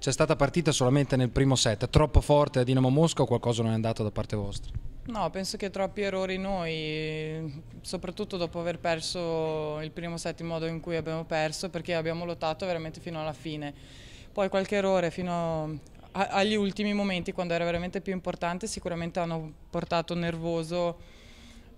c'è stata partita solamente nel primo set, troppo forte a Dinamo Mosca o qualcosa non è andato da parte vostra? No, penso che troppi errori noi, soprattutto dopo aver perso il primo set in modo in cui abbiamo perso, perché abbiamo lottato veramente fino alla fine. Poi qualche errore fino a, agli ultimi momenti, quando era veramente più importante, sicuramente hanno portato nervoso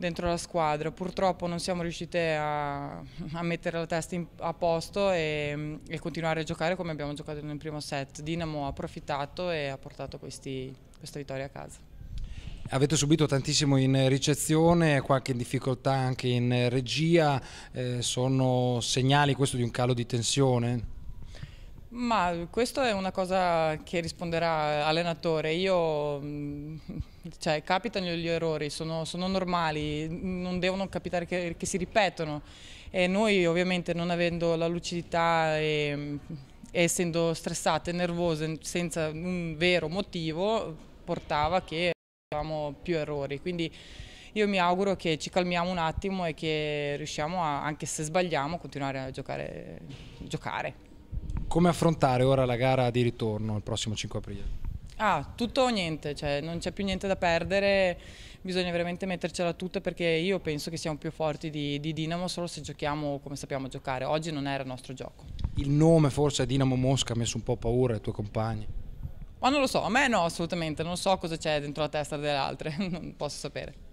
dentro la squadra. Purtroppo non siamo riuscite a, a mettere la testa in, a posto e, e, continuare a giocare come abbiamo giocato nel primo set. Dinamo ha approfittato e ha portato questi, questa vittoria a casa. Avete subito tantissimo in ricezione, qualche difficoltà anche in regia, eh, sono segnali questo di un calo di tensione? Ma questa è una cosa che risponderà allenatore. Io mm, cioè, capitano gli errori, sono, sono normali, non devono capitare che, che, si ripetono e noi ovviamente non avendo la lucidità e, e essendo stressate e nervose senza un vero motivo portava che avevamo più errori. Quindi, io mi auguro che ci calmiamo un attimo e che riusciamo, a, anche se sbagliamo, continuare a giocare, giocare. Come affrontare ora la gara di ritorno il prossimo 5 aprile? Ah, tutto o niente, cioè non c'è più niente da perdere, bisogna veramente mettercela tutta perché io penso che siamo più forti di, di, Dinamo solo se giochiamo come sappiamo giocare, oggi non era il nostro gioco. Il nome forse Dinamo Mosca ha messo un po' paura ai tuoi compagni? Ma non lo so, a me no assolutamente, non so cosa c'è dentro la testa delle altre, non posso sapere.